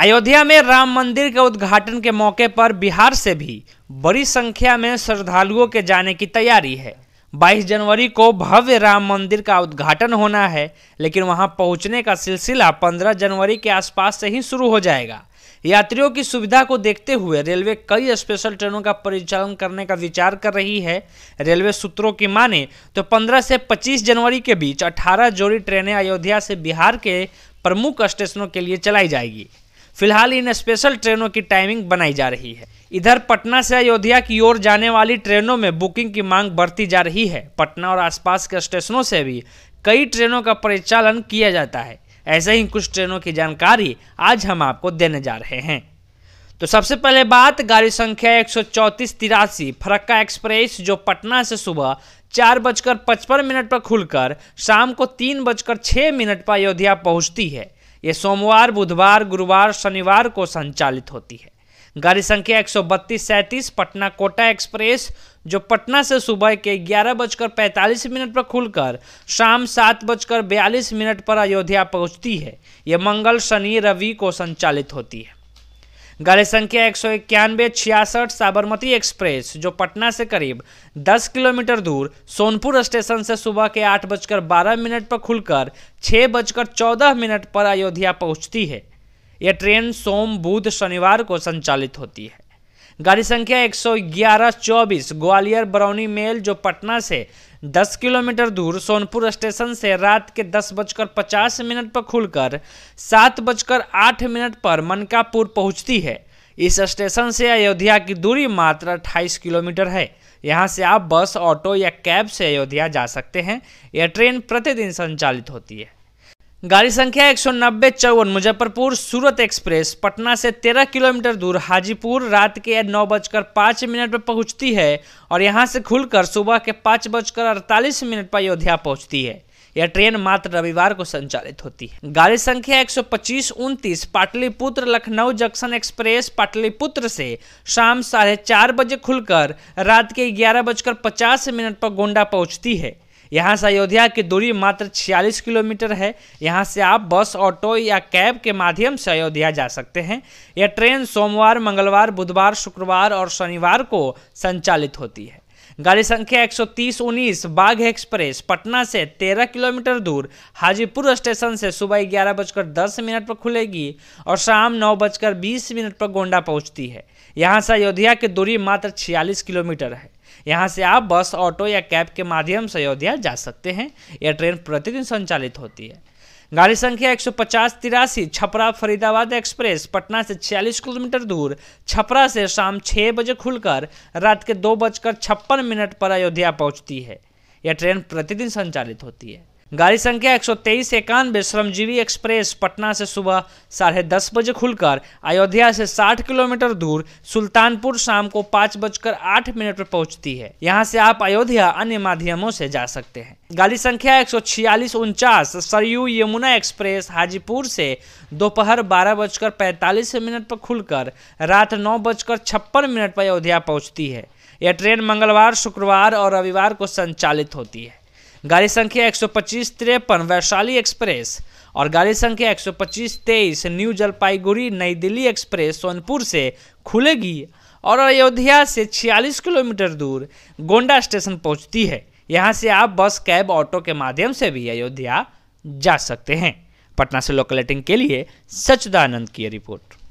अयोध्या में राम मंदिर के उद्घाटन के मौके पर बिहार से भी बड़ी संख्या में श्रद्धालुओं के जाने की तैयारी है 22 जनवरी को भव्य राम मंदिर का उद्घाटन होना है लेकिन वहां पहुंचने का सिलसिला 15 जनवरी के आसपास से ही शुरू हो जाएगा यात्रियों की सुविधा को देखते हुए रेलवे कई स्पेशल ट्रेनों का परिचालन करने का विचार कर रही है रेलवे सूत्रों की माने तो 15 से 25 जनवरी के बीच 18 जोड़ी ट्रेनें अयोध्या से बिहार के प्रमुख स्टेशनों के लिए चलाई जाएगी फिलहाल इन स्पेशल ट्रेनों की टाइमिंग बनाई जा रही है इधर पटना से अयोध्या की ओर जाने वाली ट्रेनों में बुकिंग की मांग बढ़ती जा रही है पटना और आसपास के स्टेशनों से भी कई ट्रेनों का परिचालन किया जाता है ऐसे ही कुछ ट्रेनों की जानकारी आज हम आपको देने जा रहे हैं तो सबसे पहले बात गाड़ी संख्या एक सौ चौंतीस तिरासी फरक्का एक्सप्रेस जो पटना से सुबह चार बजकर पचपन मिनट पर खुलकर शाम को तीन बजकर छः मिनट पर अयोध्या पहुंचती है ये सोमवार बुधवार गुरुवार शनिवार को संचालित होती है गाड़ी संख्या एक सौ पटना कोटा एक्सप्रेस जो पटना से सुबह के ग्यारह बजकर पैंतालीस मिनट पर खुलकर शाम सात बजकर बयालीस मिनट पर अयोध्या पहुंचती है यह मंगल शनि रवि को संचालित होती है गाड़ी संख्या एक सौ इक्यानवे छियासठ साबरमती एक्सप्रेस जो पटना से करीब 10 किलोमीटर दूर सोनपुर स्टेशन से सुबह के आठ बजकर बारह मिनट पर खुलकर छः बजकर चौदह मिनट पर अयोध्या पहुंचती है यह ट्रेन सोम बुध शनिवार को संचालित होती है गाड़ी संख्या एक सौ ग्यारह चौबीस ग्वालियर बरौनी मेल जो पटना से 10 किलोमीटर दूर सोनपुर स्टेशन से रात के दस बजकर पचास मिनट पर खुलकर सात बजकर आठ मिनट पर मनकापुर पहुंचती है इस स्टेशन से अयोध्या की दूरी मात्र 28 किलोमीटर है यहाँ से आप बस ऑटो या कैब से अयोध्या जा सकते हैं यह ट्रेन प्रतिदिन संचालित होती है गाड़ी संख्या एक सौ नब्बे चौवन मुजफ्फरपुर सूरत एक्सप्रेस पटना से तेरह किलोमीटर दूर हाजीपुर रात के नौ बजकर पाँच मिनट पर पहुंचती है और यहां से खुलकर सुबह के पाँच बजकर अड़तालीस मिनट पर अयोध्या पहुंचती है यह ट्रेन मात्र रविवार को संचालित होती है गाड़ी संख्या एक सौ पच्चीस उनतीस पाटलिपुत्र लखनऊ जंक्शन एक्सप्रेस पाटलिपुत्र से शाम साढ़े चार बजे खुलकर रात के ग्यारह बजकर पचास मिनट पर गोंडा पहुँचती है यहाँ से अयोध्या की दूरी मात्र 46 किलोमीटर है यहाँ से आप बस ऑटो या कैब के माध्यम से अयोध्या जा सकते हैं यह ट्रेन सोमवार मंगलवार बुधवार शुक्रवार और शनिवार को संचालित होती है गाड़ी संख्या 130 19 बाघ एक्सप्रेस पटना से 13 किलोमीटर दूर हाजीपुर स्टेशन से सुबह ग्यारह बजकर दस मिनट पर खुलेगी और शाम नौ बजकर बीस मिनट पर गोंडा पहुंचती है यहाँ से अयोध्या की दूरी मात्र 46 किलोमीटर है यहाँ से आप बस ऑटो या कैब के माध्यम से अयोध्या जा सकते हैं यह ट्रेन प्रतिदिन संचालित होती है गाड़ी संख्या एक सौ छपरा फरीदाबाद एक्सप्रेस पटना से 46 किलोमीटर दूर छपरा से शाम छः बजे खुलकर रात के दो बजकर छप्पन मिनट पर अयोध्या पहुंचती है यह ट्रेन प्रतिदिन संचालित होती है गाड़ी संख्या एक सौ तेईस इक्यानवे श्रमजीवी एक्सप्रेस पटना से सुबह साढ़े दस बजे खुलकर अयोध्या से साठ किलोमीटर दूर सुल्तानपुर शाम को पाँच बजकर आठ मिनट पर पहुंचती है यहां से आप अयोध्या अन्य माध्यमों से जा सकते हैं गाड़ी संख्या एक सौ छियालीस उनचास सरयू यमुना एक्सप्रेस हाजीपुर से दोपहर बारह बजकर पैंतालीस मिनट पर खुलकर रात नौ बजकर छप्पन मिनट पर अयोध्या पहुँचती है यह ट्रेन मंगलवार शुक्रवार और रविवार को संचालित होती है गाड़ी संख्या एक तिरपन वैशाली एक्सप्रेस और गाड़ी संख्या एक तेईस न्यू जलपाईगुड़ी नई दिल्ली एक्सप्रेस सोनपुर से खुलेगी और अयोध्या से 46 किलोमीटर दूर गोंडा स्टेशन पहुंचती है यहाँ से आप बस कैब ऑटो के माध्यम से भी अयोध्या जा सकते हैं पटना से लोकलेटिंग के लिए सचदानंद की रिपोर्ट